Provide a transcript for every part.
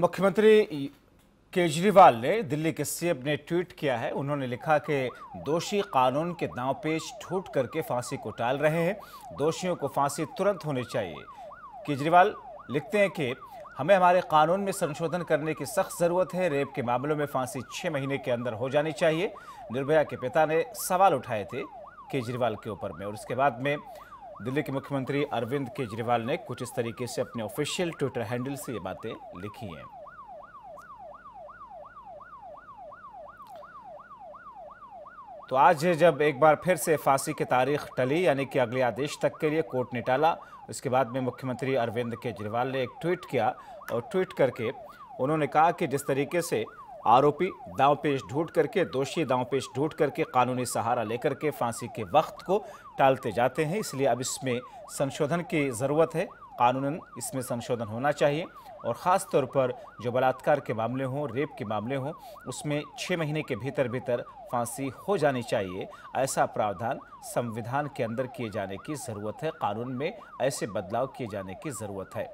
मुख्यमंत्री केजरीवाल ने दिल्ली के सीएम ने ट्वीट किया है उन्होंने लिखा कि दोषी कानून के दांव पेश ठूट करके फांसी को टाल रहे हैं दोषियों को फांसी तुरंत होनी चाहिए केजरीवाल लिखते हैं कि हमें हमारे कानून में संशोधन करने की सख्त जरूरत है रेप के मामलों में फांसी छः महीने के अंदर हो जानी चाहिए निर्भया के पिता ने सवाल उठाए थे केजरीवाल के ऊपर में और इसके बाद में दिल्ली के मुख्यमंत्री अरविंद केजरीवाल ने कुछ इस तरीके से अपने ऑफिशियल ट्विटर हैंडल से ये बातें लिखी हैं तो आज जब एक बार फिर से फांसी की तारीख टली यानी कि अगले आदेश तक के लिए कोर्ट ने टाला उसके बाद में मुख्यमंत्री अरविंद केजरीवाल ने एक ट्वीट किया और ट्वीट करके उन्होंने कहा कि जिस तरीके से आरोपी दाव पेश ढूंढ करके दोषी दाव पेश ढूंढ करके कानूनी सहारा लेकर के फांसी के वक्त को टालते जाते हैं इसलिए अब इसमें संशोधन की ज़रूरत है कानूनन इसमें संशोधन होना चाहिए और ख़ास तौर पर जो बलात्कार के मामले हों रेप के मामले हों उसमें छः महीने के भीतर भीतर फांसी हो जानी चाहिए ऐसा प्रावधान संविधान के अंदर किए जाने की ज़रूरत है कानून में ऐसे बदलाव किए जाने की ज़रूरत है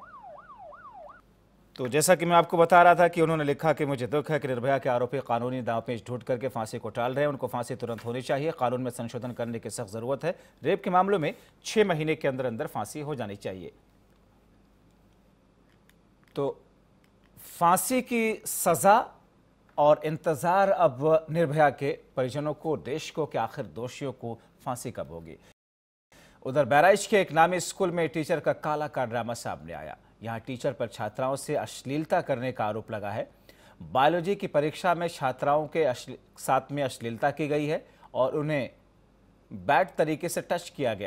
तो जैसा कि मैं आपको बता रहा था कि उन्होंने लिखा कि मुझे दुख है कि निर्भया के आरोपी कानूनी दाव पेश ढूंढ करके फांसी को टाल रहे हैं उनको फांसी तुरंत होनी चाहिए कानून में संशोधन करने की सख्त जरूरत है रेप के मामलों में छह महीने के अंदर अंदर फांसी हो जानी चाहिए तो फांसी की सज़ा और इंतज़ार अब निर्भया के परिजनों को देश को कि आखिर दोषियों को फांसी कब होगी उधर बहराइच के एक नामी स्कूल में टीचर का काला का ड्रामा सामने आया यहां टीचर पर छात्राओं से अश्लीलता करने का आरोप लगा है बायोलॉजी की परीक्षा में छात्राओं के साथ में अश्लीलता की गई है और उन्हें बैड तरीके से टच किया गया है